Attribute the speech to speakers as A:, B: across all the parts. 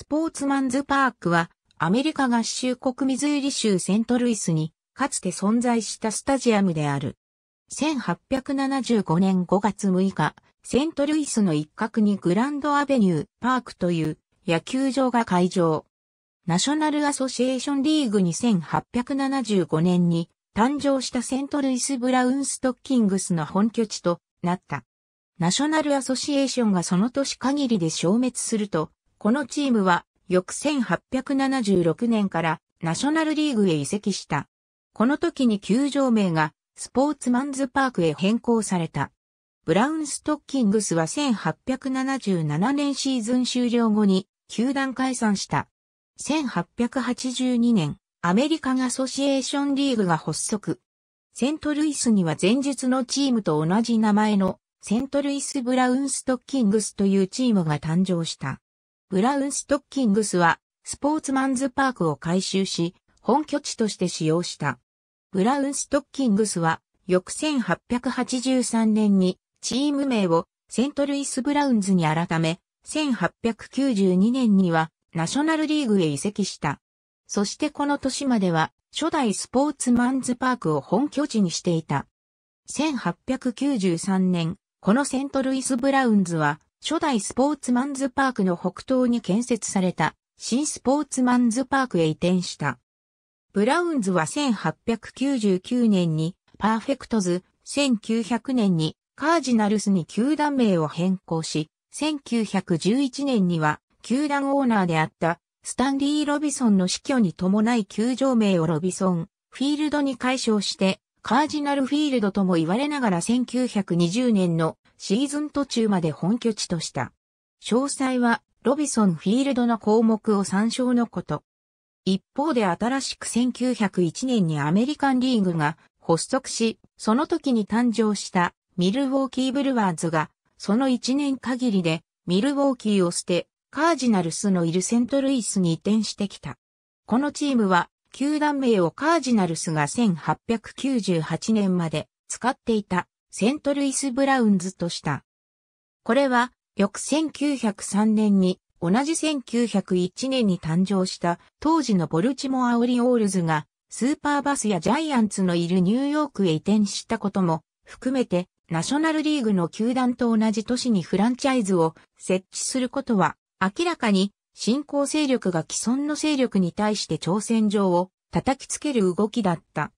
A: スポーツマンズパークは、アメリカ合衆国ミズーリ州セントルイスに、かつて存在したスタジアムである。1875年5月6日、セントルイスの一角にグランドアベニューパークという野球場が開場。ナショナルアソシエーションリーグ2875年に誕生したセントルイスブラウンストッキングスの本拠地となった。ナショナルアソシエーションがその年限りで消滅すると、このチームは翌1876年からナショナルリーグへ移籍した。この時に球場名がスポーツマンズパークへ変更された。ブラウンストッキングスは1877年シーズン終了後に球団解散した。1882年、アメリカンアソシエーションリーグが発足。セントルイスには前述のチームと同じ名前のセントルイスブラウンストッキングスというチームが誕生した。ブラウンストッキングスは、スポーツマンズパークを改修し、本拠地として使用した。ブラウンストッキングスは、翌1883年にチーム名をセントルイス・ブラウンズに改め、1892年にはナショナルリーグへ移籍した。そしてこの年までは初代スポーツマンズパークを本拠地にしていた。1893年、このセントルイス・ブラウンズは初代スポーツマンズパークの北東に建設された新スポーツマンズパークへ移転した。ブラウンズは1899年にパーフェクトズ、1900年にカージナルスに球団名を変更し、1911年には球団オーナーであったスタンリー・ロビソンの死去に伴い球場名をロビソン、フィールドに改称して、カージナルフィールドとも言われながら1920年のシーズン途中まで本拠地とした。詳細はロビソンフィールドの項目を参照のこと。一方で新しく1901年にアメリカンリーグが発足し、その時に誕生したミルウォーキーブルワーズが、その1年限りでミルウォーキーを捨て、カージナルスのいるセントルイスに移転してきた。このチームは、球団名をカージナルスが1898年まで使っていたセントルイス・ブラウンズとした。これは、翌1903年に、同じ1901年に誕生した当時のボルチモア・オリオールズが、スーパーバスやジャイアンツのいるニューヨークへ移転したことも含めて、ナショナルリーグの球団と同じ都市にフランチャイズを設置することは、明らかに新興勢力が既存の勢力に対して挑戦状を叩きつける動きだった。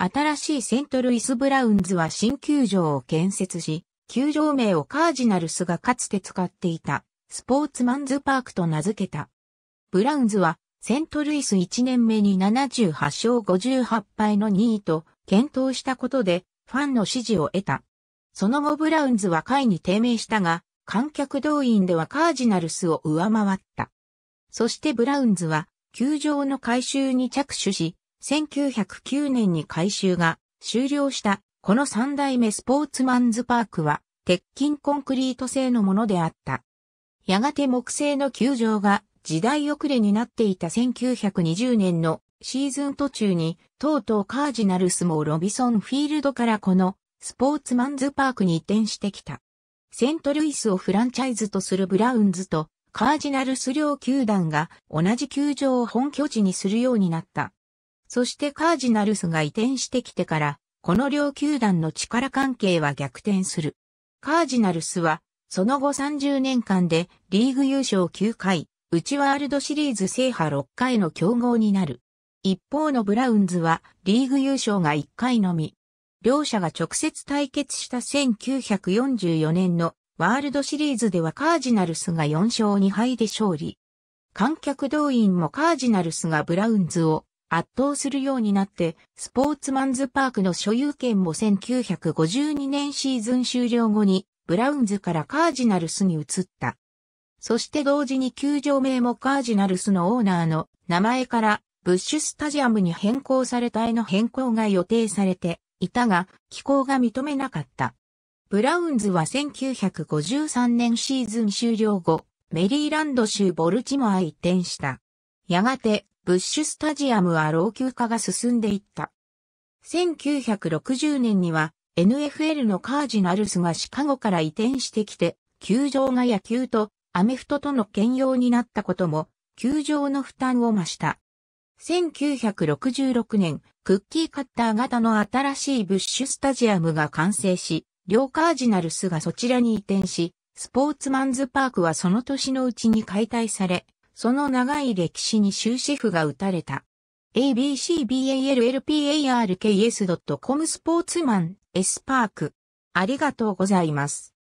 A: 新しいセントルイス・ブラウンズは新球場を建設し、球場名をカージナルスがかつて使っていたスポーツマンズパークと名付けた。ブラウンズはセントルイス1年目に78勝58敗の2位と検討したことでファンの支持を得た。その後ブラウンズは下位に低迷したが、観客動員ではカージナルスを上回った。そしてブラウンズは球場の改修に着手し、1909年に改修が終了したこの三代目スポーツマンズパークは鉄筋コンクリート製のものであった。やがて木製の球場が時代遅れになっていた1920年のシーズン途中にとうとうカージナルスもロビソンフィールドからこのスポーツマンズパークに移転してきた。セントルイスをフランチャイズとするブラウンズとカージナルス両球団が同じ球場を本拠地にするようになった。そしてカージナルスが移転してきてから、この両球団の力関係は逆転する。カージナルスは、その後30年間でリーグ優勝9回、内ワールドシリーズ制覇6回の競合になる。一方のブラウンズはリーグ優勝が1回のみ。両者が直接対決した1944年のワールドシリーズではカージナルスが4勝2敗で勝利。観客動員もカージナルスがブラウンズを圧倒するようになって、スポーツマンズパークの所有権も1952年シーズン終了後に、ブラウンズからカージナルスに移った。そして同時に球場名もカージナルスのオーナーの名前からブッシュスタジアムに変更された絵の変更が予定されていたが、機構が認めなかった。ブラウンズは1953年シーズン終了後、メリーランド州ボルチモアへ移転した。やがて、ブッシュスタジアムは老朽化が進んでいった。1960年には NFL のカージナルスがシカゴから移転してきて、球場が野球とアメフトとの兼用になったことも、球場の負担を増した。1966年、クッキーカッター型の新しいブッシュスタジアムが完成し、両カージナルスがそちらに移転し、スポーツマンズパークはその年のうちに解体され、その長い歴史に終止符が打たれた。abcballparks.com スポーツマン、S パーク。ありがとうございます。